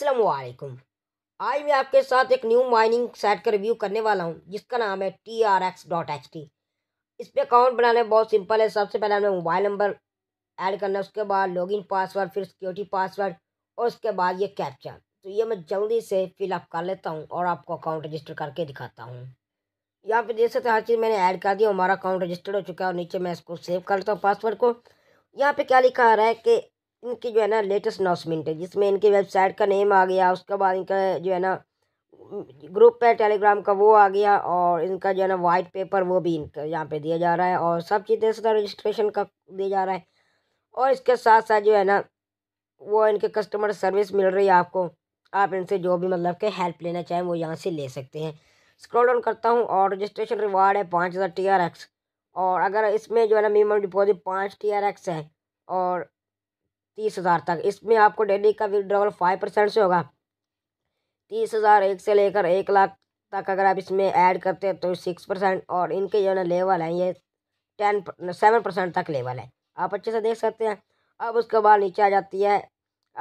वालेकुम आज मैं आपके साथ एक न्यू माइनिंग साइट का रिव्यू करने वाला हूँ जिसका नाम है T R X dot H T इस पर अकाउंट बनाना बहुत सिंपल है सबसे पहले हमें मोबाइल नंबर ऐड करना है उसके बाद लॉगिन पासवर्ड फिर सिक्योरिटी पासवर्ड और उसके बाद ये कैप्चा तो ये मैं जल्दी से फिलअप कर लेता हूँ और आपको अकाउंट रजिस्टर करके दिखाता हूँ यहाँ पर देख सकते हैं हर चीज़ मैंने ऐड कर दिया हमारा अकाउंट रजिस्टर्ड हो चुका है और नीचे मैं इसको सेव करता हूँ पासवर्ड को यहाँ पे क्या लिखा आ रहा है कि इनकी जो है ना लेटेस्ट अनाउंसमेंट है जिसमें इनकी वेबसाइट का नेम आ गया उसके बाद इनका जो है ना ग्रुप है टेलीग्राम का वो आ गया और इनका जो है ना वाइट पेपर वो भी इनका यहाँ पे दिया जा रहा है और सब चीज़ें इस रजिस्ट्रेशन का दिया जा रहा है और इसके साथ साथ जो है ना वो इनके कस्टमर सर्विस मिल रही है आपको आप इनसे जो भी मतलब के हेल्प लेना चाहें वो यहाँ से ले सकते हैं स्क्रॉल डाउन करता हूँ और रजिस्ट्रेशन रिवार्ड है पाँच हज़ार टी आर एक्स और अगर इसमें जो है ना मिनिमम डिपॉजिट पाँच टी आर एक्स है और तीस हज़ार तक इसमें आपको डेली का विड्रॉवल फाइव परसेंट से होगा तीस हज़ार एक से लेकर एक लाख तक अगर आप इसमें ऐड करते हैं तो सिक्स परसेंट और इनके जो ना लेवल हैं ये टेन सेवन परसेंट तक लेवल है आप अच्छे से देख सकते हैं अब उसके बाद नीचे आ जाती है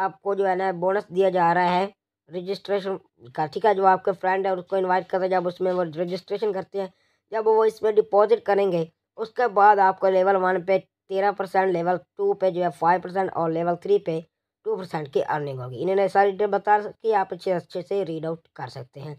आपको जो है ना बोनस दिया जा रहा है रजिस्ट्रेशन का ठीक है जो आपके फ्रेंड है उसको इन्वाइट करते हैं जब उसमें वो रजिस्ट्रेशन करते हैं जब वो इसमें डिपॉजिट करेंगे उसके बाद आपको लेवल वन पे तेरह परसेंट लेवल टू पे जो है फाइव परसेंट और लेवल थ्री पे टू परसेंट की अर्निंग होगी इन्होंने सारी डिटेल बता कि आप अच्छे अच्छे से रीड आउट कर सकते हैं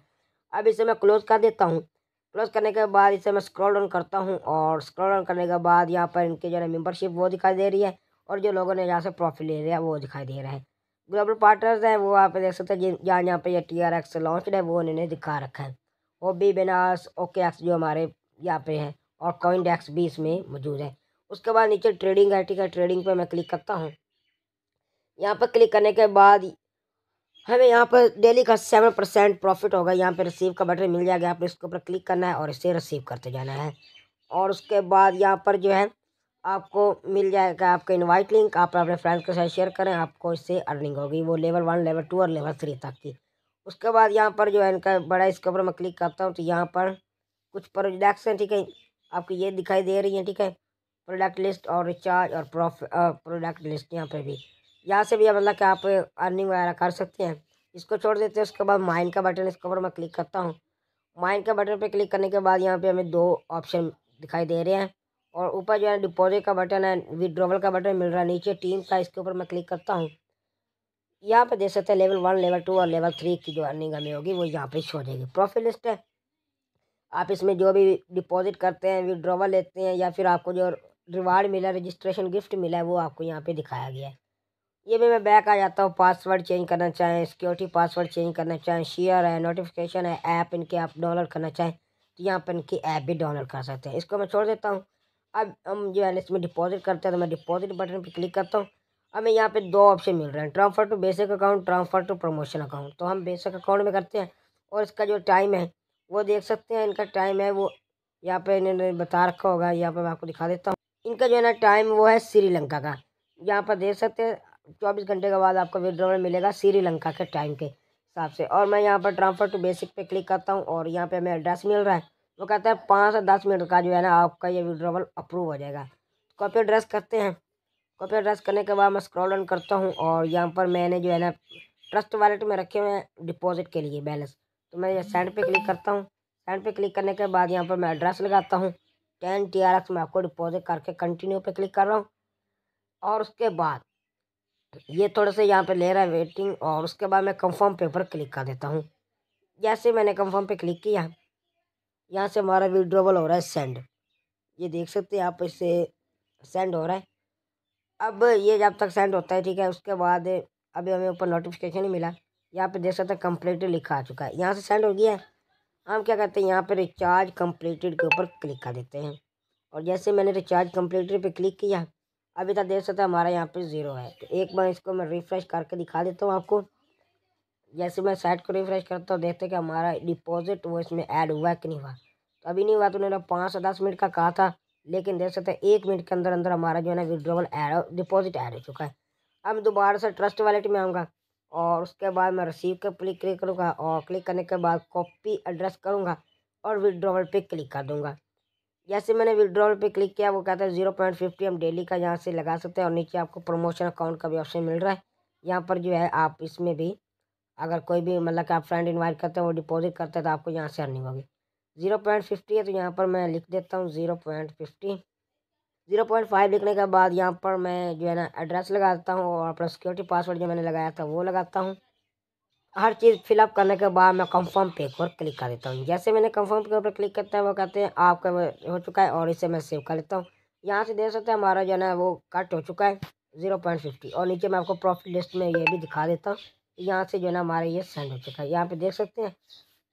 अब इसे मैं क्लोज कर देता हूँ क्लोज करने के बाद इसे मैं स्क्रॉल डाउन करता हूँ और स्क्रॉल डाउन करने के बाद यहाँ पर इनके जो है मेम्बरशिप वो दिखाई दे रही है और जो लोगों ने यहाँ से प्रॉफिट ले लिया वो दिखाई दे रहा है ग्लोबल पार्टनर्स हैं वो आप देख सकते हैं जहाँ यहाँ पर ये टी आर एक्स लॉन्चड है वो इन्होंने दिखा रखा है O B Binance OKX जो हमारे यहाँ पे है और कॉइन डेक्स भी इसमें मौजूद है उसके बाद नीचे ट्रेडिंग है ठीक है ट्रेडिंग पर मैं क्लिक करता हूँ यहाँ पर क्लिक करने के बाद हमें यहाँ पर डेली का सेवन परसेंट प्रॉफिट होगा यहाँ पर रिसीव का बटन मिल जाएगा आपने इसके ऊपर क्लिक करना है और इसे रिसीव करते जाना है और उसके बाद यहाँ पर जो है आपको मिल जाएगा आपका इनवाइट लिंक आप अपने फ्रेंड्स के साथ शेयर करें आपको इससे अर्निंग होगी वो लेवल वन लेवल टू और लेवल थ्री तक की उसके बाद यहाँ पर जो है इनका बड़ा इसके ऊपर मैं क्लिक करता हूँ तो यहाँ पर कुछ प्रोडक्ट्स हैं ठीक है आपको ये दिखाई दे रही हैं ठीक है प्रोडक्ट लिस्ट और रिचार्ज और प्रोडक्ट लिस्ट यहाँ पर भी यहाँ से भी मतलब कि आप अर्निंग वगैरह कर सकते हैं इसको छोड़ देते हैं उसके बाद माइन का बटन इसके ऊपर मैं क्लिक करता हूँ माइन का बटन पर क्लिक करने के बाद यहाँ पे हमें दो ऑप्शन दिखाई दे रहे हैं और ऊपर जो है डिपॉजिट का बटन है विड्रोवल का बटन मिल रहा है नीचे टीम का इसके ऊपर मैं क्लिक करता हूँ यहाँ पे देख सकते हैं लेवल वन लेवल टू और लेवल थ्री की जो अर्निंग हमें होगी वो यहाँ पर शो जाएगी प्रॉफिट लिस्ट है आप इसमें जो भी डिपॉजिट करते हैं विदड्रोवल लेते हैं या फिर आपको जो रिवार्ड मिला रजिस्ट्रेशन गिफ्ट मिला है वो आपको यहाँ पे दिखाया गया है ये भी मैं बैक आ जाता हूँ पासवर्ड चेंज करना चाहें सिक्योरिटी पासवर्ड चेंज करना चाहें शेयर है नोटिफिकेशन है ऐप इनके आप डाउनलोड करना चाहें तो यहाँ पर इनकी ऐप भी डाउनलोड कर सकते हैं इसको मैं छोड़ देता हूँ अब हम जो है इसमें डिपॉजिट करते हैं तो मैं डिपॉजिट बटन पर क्लिक करता हूँ हमें यहाँ पे दो ऑप्शन मिल रहे हैं transfer to basic account transfer to promotion account तो हम बेसिक अकाउंट में करते हैं और इसका जो टाइम है वो देख सकते हैं इनका टाइम है वो यहाँ पे इन्होंने बता रखा होगा यहाँ पे मैं आपको दिखा देता हूँ इनका जो है ना टाइम वो है श्रीलंका का यहाँ पर देख सकते हैं चौबीस घंटे के बाद आपको विड्रॉवल मिलेगा श्रीलंका के टाइम के हिसाब से और मैं यहाँ पर ट्रांसफर टू बेसिक पे क्लिक करता हूँ और यहाँ पे हमें एड्रेस मिल रहा है वो कहता है पाँच से दस मिनट का जो है ना आपका ये विड्रॉवल अप्रूव हो जाएगा कॉपी एड्रेस करते हैं कॉपी एड्रेस करने के बाद मैं स्क्रॉल डाउन करता हूँ और यहाँ पर मैंने जो है ना ट्रस्ट वॉलेट में रखे हुए हैं डिपॉजिट के लिए बैलेंस तो मैं सेंड पे क्लिक करता हूँ सेंड पे क्लिक करने के बाद यहाँ पर मैं एड्रेस लगाता हूँ टेन टी आर एक्स मैं आपको डिपॉजिट करके कंटिन्यू पे क्लिक कर रहा हूँ और उसके बाद ये थोड़े से यहाँ पे ले रहा है वेटिंग और उसके बाद मैं कंफर्म पे पर क्लिक कर देता हूँ जैसे मैंने कंफर्म पे क्लिक किया यहाँ से हमारा विड्रोवल हो रहा है सेंड ये देख सकते हैं आप इससे सेंड हो रहा है अब ये जब तक सेंड होता है ठीक है उसके बाद अभी हमें ऊपर नोटिफिकेशन ही मिला यहाँ पे देख सकते हैं कंप्लीट लिखा आ चुका है यहाँ से सेंड हो गया है हम क्या करते हैं यहाँ पर रिचार्ज कम्प्लीटेड के ऊपर क्लिक कर देते हैं और जैसे मैंने रिचार्ज कम्प्लीटेड पर क्लिक किया अभी तक देख सकते हैं तो हमारा यहाँ पर ज़ीरो है तो एक बार इसको मैं रिफ़्रेश करके दिखा देता हूँ आपको जैसे मैं साइट को रिफ़्रेश करता हूँ देखते कि हमारा डिपॉजिट वो इसमें ऐड हुआ है कि नहीं हुआ तो अभी नहीं हुआ तो उन्होंने पाँच से दस मिनट का कहा था लेकिन देख सकते हैं तो एक मिनट के अंदर अंदर हमारा जो है ना विड्रोवल ऐड डिपॉजिट ऐड हो चुका है अब दोबारा से ट्रस्ट वालेट में आऊँगा और उसके बाद मैं रिसीव के प्लिक क्लिक करूँगा और क्लिक करने के बाद कॉपी एड्रेस करूँगा और विड्रॉवल पे क्लिक कर दूँगा जैसे मैंने विड्रॉवल पे क्लिक किया वो कहता है जीरो पॉइंट फिफ्टी हम डेली का यहाँ से लगा सकते हैं और नीचे आपको प्रमोशन अकाउंट का भी ऑप्शन मिल रहा है यहाँ पर जो है आप इसमें भी अगर कोई भी मतलब कि आप फ्रेंड इन्वाइट करते हैं वो डिपॉजिट करते हैं तो आपको यहाँ से अर्निंग होगी ज़ीरो पॉइंट फिफ्टी है तो यहाँ पर मैं लिख देता हूँ zero point fifty zero point five लिखने के बाद यहाँ पर मैं जो है ना एड्रेस लगा देता हूँ और अपना सिक्योरिटी पासवर्ड जो मैंने लगाया था वो लगाता हूँ हर चीज़ फिलअप करने के बाद मैं कंफर्म पे एक और क्लिक कर देता हूँ जैसे मैंने कंफर्म पे पर क्लिक करता है वो कहते हैं आपका हो चुका है और इसे मैं सेव कर लेता हूँ यहाँ से देख सकते हैं हमारा जो है ना वो कट हो चुका है ज़ीरो पॉइंट फिफ्टी और नीचे मैं आपको प्रॉफिट लिस्ट में ये भी दिखा देता हूँ यहाँ से जो है ना हमारा ये सेंड हो चुका है यहाँ पर देख सकते हैं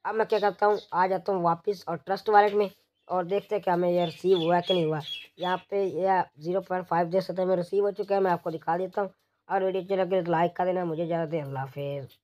अब मैं क्या करता हूँ आ जाता हूँ वापस और ट्रस्ट वॉलेट में और देखते हैं क्या हमें ये रिसीव हुआ कि नहीं हुआ यहाँ पे यह जीरो पॉइंट फाइव देख सकते हैं रिसीव हो चुका है मैं आपको दिखा देता हूँ और वीडियो अच्छी लगे तो लाइक कर देना मुझे ज़्यादा देर अल्लाह हाफिज़